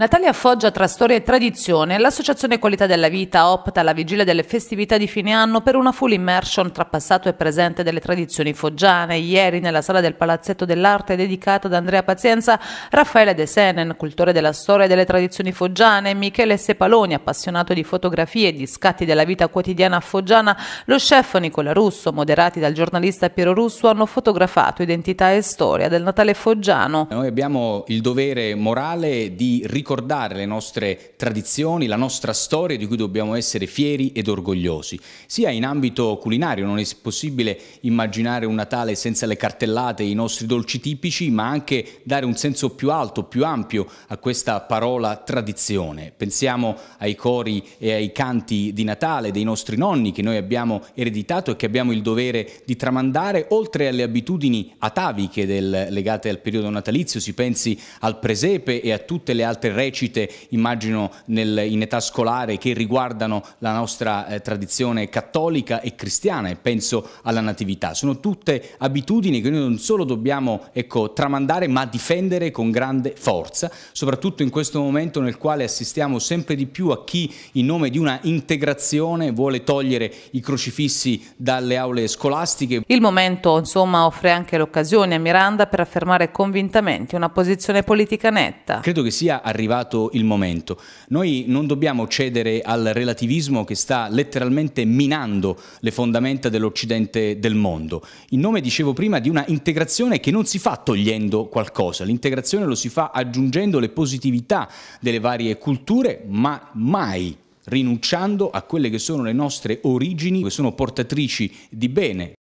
Natalia Foggia tra storia e tradizione, l'associazione Qualità della Vita opta alla vigilia delle festività di fine anno per una full immersion tra passato e presente delle tradizioni foggiane. Ieri nella sala del Palazzetto dell'Arte dedicata ad Andrea Pazienza, Raffaele De Senen, cultore della storia e delle tradizioni foggiane, Michele Sepaloni, appassionato di fotografie e di scatti della vita quotidiana foggiana, lo chef Nicola Russo, moderati dal giornalista Piero Russo, hanno fotografato identità e storia del Natale foggiano. Noi abbiamo il dovere morale di ricordare ricordare le nostre tradizioni, la nostra storia di cui dobbiamo essere fieri ed orgogliosi. Sia in ambito culinario, non è possibile immaginare un Natale senza le cartellate, e i nostri dolci tipici, ma anche dare un senso più alto, più ampio a questa parola tradizione. Pensiamo ai cori e ai canti di Natale dei nostri nonni che noi abbiamo ereditato e che abbiamo il dovere di tramandare, oltre alle abitudini ataviche del, legate al periodo natalizio, si pensi al presepe e a tutte le altre recite, immagino nel, in età scolare, che riguardano la nostra eh, tradizione cattolica e cristiana e penso alla natività. Sono tutte abitudini che noi non solo dobbiamo ecco, tramandare ma difendere con grande forza, soprattutto in questo momento nel quale assistiamo sempre di più a chi in nome di una integrazione vuole togliere i crocifissi dalle aule scolastiche. Il momento insomma offre anche l'occasione a Miranda per affermare convintamente una posizione politica netta. Credo che sia arrivato arrivato il momento. Noi non dobbiamo cedere al relativismo che sta letteralmente minando le fondamenta dell'Occidente del mondo, in nome, dicevo prima, di una integrazione che non si fa togliendo qualcosa, l'integrazione lo si fa aggiungendo le positività delle varie culture, ma mai rinunciando a quelle che sono le nostre origini, che sono portatrici di bene